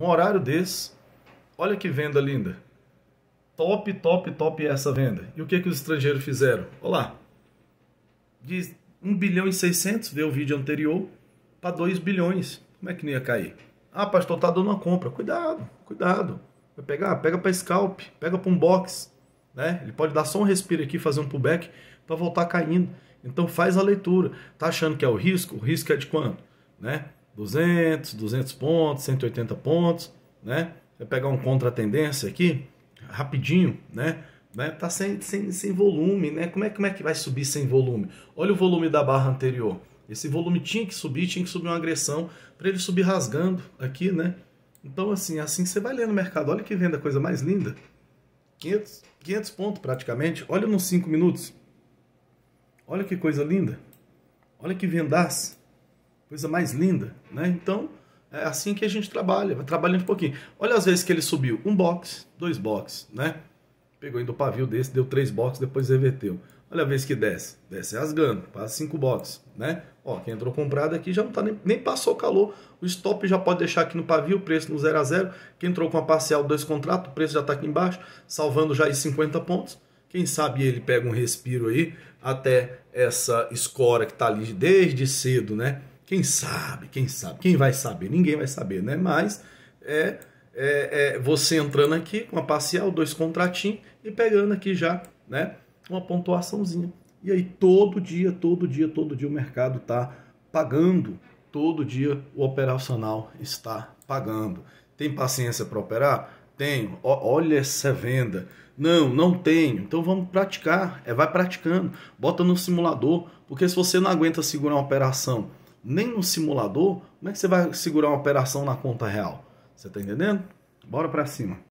Um horário desse, olha que venda linda. Top, top, top essa venda. E o que, que os estrangeiros fizeram? Olá, De 1 bilhão e 600, vê o vídeo anterior, para 2 bilhões. Como é que não ia cair? Ah, pastor, tá dando uma compra. Cuidado, cuidado. Vai pegar, pega para scalp, pega para um box. Né? Ele pode dar só um respiro aqui, fazer um pullback para voltar caindo. Então faz a leitura. Tá achando que é o risco? O risco é de quanto? Né? 200, 200 pontos, 180 pontos, né? Você pegar um contra-tendência aqui, rapidinho, né? né? Tá sem, sem, sem volume, né? Como é, como é que vai subir sem volume? Olha o volume da barra anterior. Esse volume tinha que subir, tinha que subir uma agressão para ele subir rasgando aqui, né? Então, assim, assim você vai lendo o mercado. Olha que venda, coisa mais linda. 500, 500 pontos praticamente. Olha nos 5 minutos. Olha que coisa linda. Olha que vendas. Coisa mais linda, né? Então, é assim que a gente trabalha, vai trabalhando um pouquinho. Olha as vezes que ele subiu, um box, dois box, né? Pegou ainda o pavio desse, deu três box, depois reverteu. Olha a vez que desce, desce rasgando, passa cinco box, né? Ó, quem entrou comprado aqui já não tá nem, nem passou o calor, o stop já pode deixar aqui no pavio, preço no 0 a 0. Quem entrou com a parcial dois contratos, o preço já tá aqui embaixo, salvando já aí 50 pontos. Quem sabe ele pega um respiro aí até essa escora que tá ali desde cedo, né? Quem sabe, quem sabe, quem vai saber? Ninguém vai saber, né? Mas é, é, é você entrando aqui com a parcial, dois contratinhos e pegando aqui já, né? Uma pontuaçãozinha. E aí todo dia, todo dia, todo dia o mercado está pagando, todo dia o operacional está pagando. Tem paciência para operar? Tenho. O, olha essa venda. Não, não tenho. Então vamos praticar. É, vai praticando. Bota no simulador, porque se você não aguenta segurar uma operação nem no simulador, como é que você vai segurar uma operação na conta real? Você está entendendo? Bora para cima.